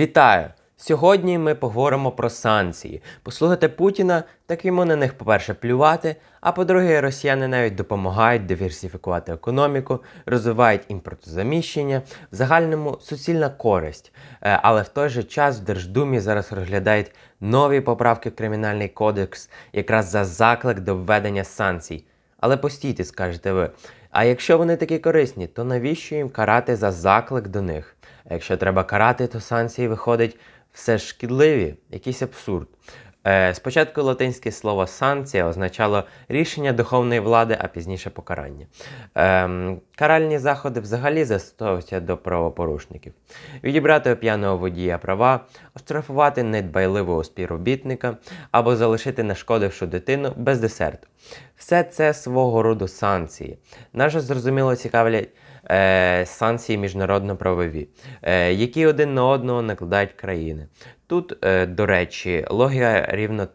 Вітаю! Сьогодні ми поговоримо про санкції. Послухати Путіна, так йому на них, по-перше, плювати, а по-друге, росіяни навіть допомагають диверсифікувати економіку, розвивають імпортозаміщення, в загальному суцільна користь. Е, але в той же час в Держдумі зараз розглядають нові поправки в Кримінальний кодекс, якраз за заклик до введення санкцій. Але постійте, скажете ви. А якщо вони такі корисні, то навіщо їм карати за заклик до них? якщо треба карати, то санкції виходить все шкідливі, якийсь абсурд. Е, спочатку латинське слово санкція означало рішення духовної влади, а пізніше покарання. Е, Каральні заходи взагалі застосовуються до правопорушників: відібрати у п'яного водія права, оштрафувати недбайливого співробітника або залишити нашкодившу дитину без десерту. Все це свого роду санкції. Наше зрозуміло цікавлять е, санкції міжнародно-правові, е, які один на одного накладають країни. Тут, е, до речі, логія рівно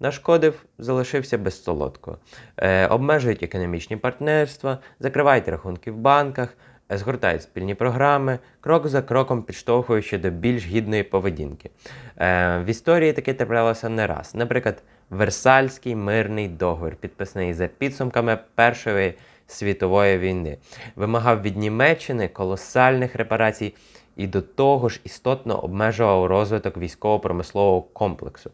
Нашкодив, залишився без солодкого. Е, обмежують економічні партнерства, закривають рахунки в банках. Згортають спільні програми, крок за кроком підштовхуючи до більш гідної поведінки. В історії таке траплялося не раз. Наприклад, Версальський мирний договір, підписаний за підсумками першої світової війни, вимагав від Німеччини колосальних репарацій і до того ж істотно обмежував розвиток військово-промислового комплексу.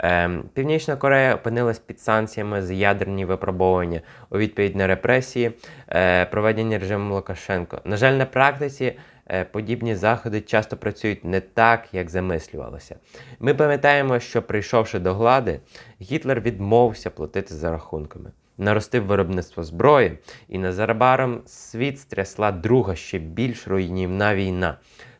Ем, Північна Корея опинилась під санкціями за ядерні випробування у відповідь на репресії, е, проведені режимом Лукашенко. На жаль, на практиці. Е, подібні заходи часто працюють не так, як замислювалося. Ми пам'ятаємо, що прийшовши до влади, Гітлер відмовився платити за рахунками наростив виробництво зброї, і незабаром світ стрясла друга ще більш руйнівна війна.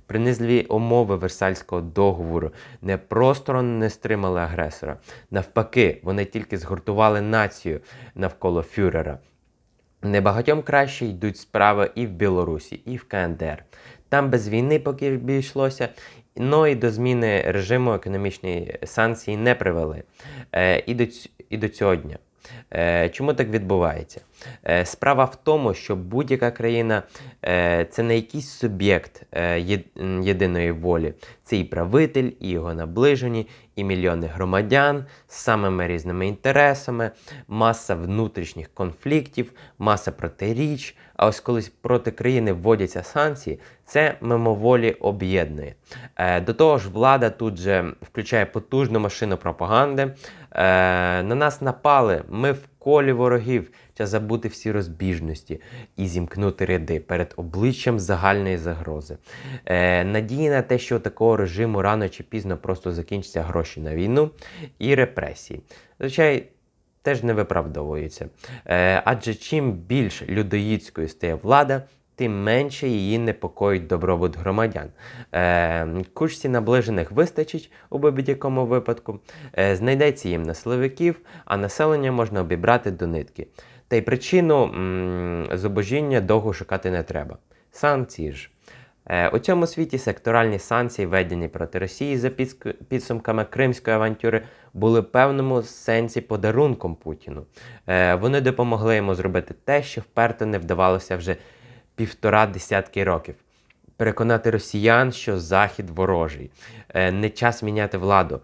Принизливі умови Версальського договору не просто не стримали агресора. Навпаки, вони тільки згуртували націю навколо фюрера. Небагатьом краще йдуть справи і в Білорусі, і в КНДР. Там без війни поки обійшлося, ну і до зміни режиму економічні санкції не привели. Е, і, до, і до цього дня. Е, чому так відбувається? Е, справа в тому, що будь-яка країна е, це не якийсь суб'єкт е, єдиної волі. Це і правитель, і його наближені, і мільйони громадян з самими різними інтересами, маса внутрішніх конфліктів, маса протиріч. А ось коли проти країни вводяться санкції, це мимоволі об'єднує. До того ж, влада тут же включає потужну машину пропаганди. На нас напали, ми в колі ворогів та забути всі розбіжності і зімкнути ряди перед обличчям загальної загрози. Е, Надії на те, що такого режиму рано чи пізно просто закінчаться гроші на війну і репресії. Звичайно, теж не виправдовується. Е, адже чим більш людоїдською стає влада, тим менше її непокоїть добробут громадян. Е, Кучці наближених вистачить у будь-якому випадку, е, знайдеться їм насловиків, а населення можна обібрати до нитки. Та й причину м зубожіння довго шукати не треба. Санкції ж. Е, у цьому світі секторальні санкції, введені проти Росії за підсумками Кримської авантюри, були в певному сенсі подарунком Путіну. Е, вони допомогли йому зробити те, що вперто не вдавалося вже півтора десятки років. Переконати росіян, що захід ворожий, е, не час міняти владу,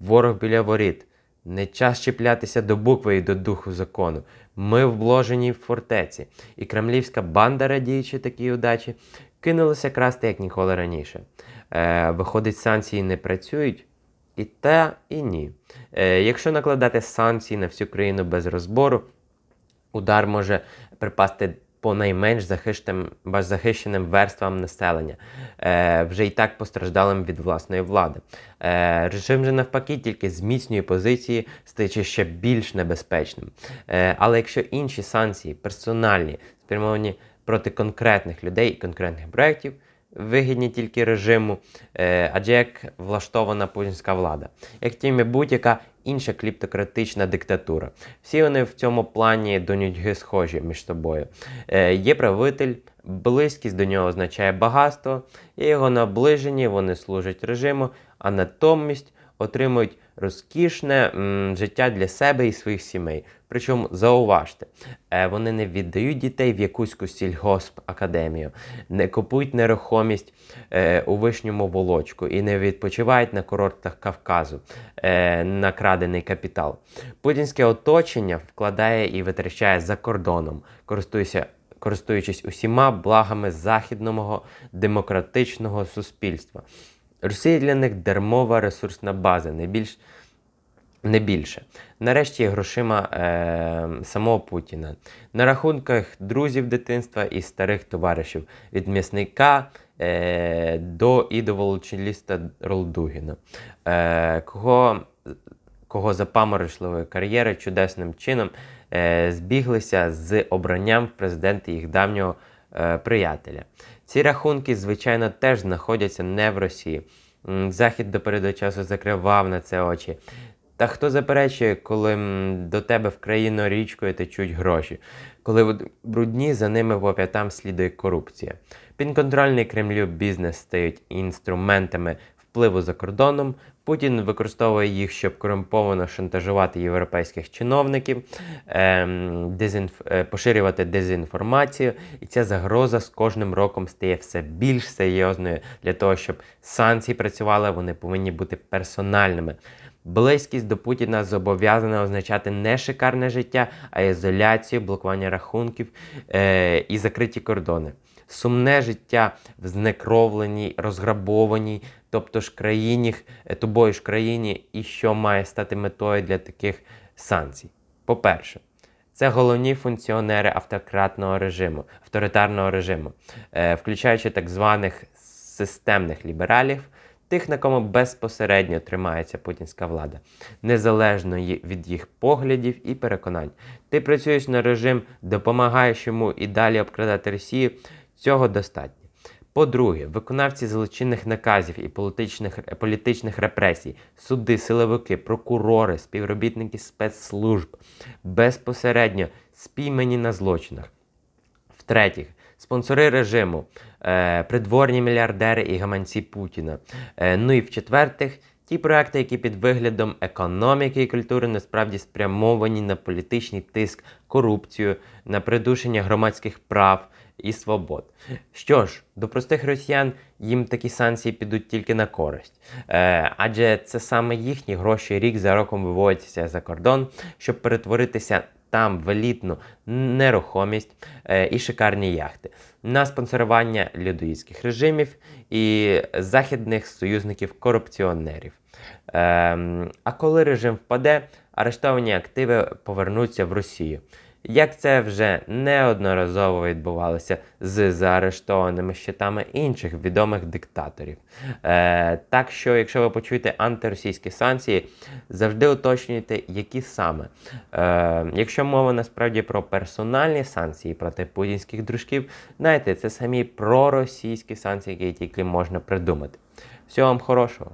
ворог біля воріт, не час чіплятися до букви і до духу закону. Ми вложені в фортеці, і кремлівська банда, радіючи такій удачі, кинулася красти як ніколи раніше. Е, Виходить, санкції не працюють. І та, і ні. Е, Якщо накладати санкції на всю країну без розбору, удар може припасти по найменш захищеним, захищеним верствам населення, е, вже і так постраждалим від власної влади. Е, Режим же навпаки тільки зміцнює позиції, стаючи ще більш небезпечним. Е, Але якщо інші санкції персональні, спрямовані проти конкретних людей і конкретних проєктів, Вигідні тільки режиму, е, адже як влаштована путінська влада, як тім будь-яка інша кліптократична диктатура. Всі вони в цьому плані до нудьги схожі між собою. Е, Є правитель, близькість до нього означає багатство, і його наближені вони служать режиму, а натомість отримують розкішне м, життя для себе і своїх сімей. Причому зауважте, е, вони не віддають дітей в якусь косільгосп академію, не купують нерухомість е, у вишньому волочку і не відпочивають на курортах Кавказу е, на капітал. Путінське оточення вкладає і витрачає за кордоном, користується. Користуючись усіма благами західного демократичного суспільства. Росія для них дармова ресурсна база, не більш. Не більше. Нарешті грошима е, самого Путіна. На рахунках друзів дитинства і старих товаришів від м'ясника е, до і до волочиліста Ролдугіна, е, кого кого за кар'єри чудесним чином е, збіглися з обранням президента їх давнього Е, приятеля. Ці рахунки, звичайно, теж знаходяться не в Росії. Захід до періоду часу закривав на це очі. Та хто заперечує, коли до тебе в країну річкою течуть гроші, коли брудні за ними по п'ятам слідує корупція. Підконтрольний Кремлю бізнес стають інструментами впливу за кордоном, Путін використовує їх, щоб корумповано шантажувати європейських чиновників, ем, дезінф... Е, поширювати дезінформацію, і ця загроза з кожним роком стає все більш серйозною для того, щоб санкції працювали, вони повинні бути персональними. Близькість до Путіна зобов'язана означати не шикарне життя, а ізоляцію, блокування рахунків е, і закриті кордони сумне життя в знекровленій, розграбованій, тобто ж країні, е, тобою ж країні, і що має стати метою для таких санкцій. По-перше, це головні функціонери автократного режиму, авторитарного режиму, е, включаючи так званих системних лібералів. Тих, на кому безпосередньо тримається путінська влада, незалежно від їх поглядів і переконань. Ти працюєш на режим, допомагаєш йому і далі обкрадати Росію, Цього достатньо. По-друге, виконавці злочинних наказів і політичних політичних репресій, суди, силовики, прокурори, співробітники спецслужб безпосередньо спіймані на злочинах. В-третє, спонсори режиму, е, придворні мільярдери і гаманці Путіна. Е, ну і в четвертих, ті проекти, які під виглядом економіки і культури насправді спрямовані на політичний тиск, корупцію, на придушення громадських прав і свобод. Що ж, до простих росіян їм такі санкції підуть тільки на користь, Е, адже це саме їхні гроші рік за роком виводяться за кордон, щоб перетворитися. Там в елітну нерухомість е, і шикарні яхти на спонсорування людоїдських режимів і західних союзників-корупціонерів. Е, ем, а коли режим впаде, арештовані активи повернуться в Росію. Як це вже неодноразово відбувалося з заарештованими щитами інших відомих диктаторів. Е, Так що, якщо ви почуєте антиросійські санкції, завжди уточнюйте, які саме. Е, Якщо мова насправді про персональні санкції проти путінських дружків, знаєте, це самі проросійські санкції, які тільки можна придумати. Всього вам хорошого!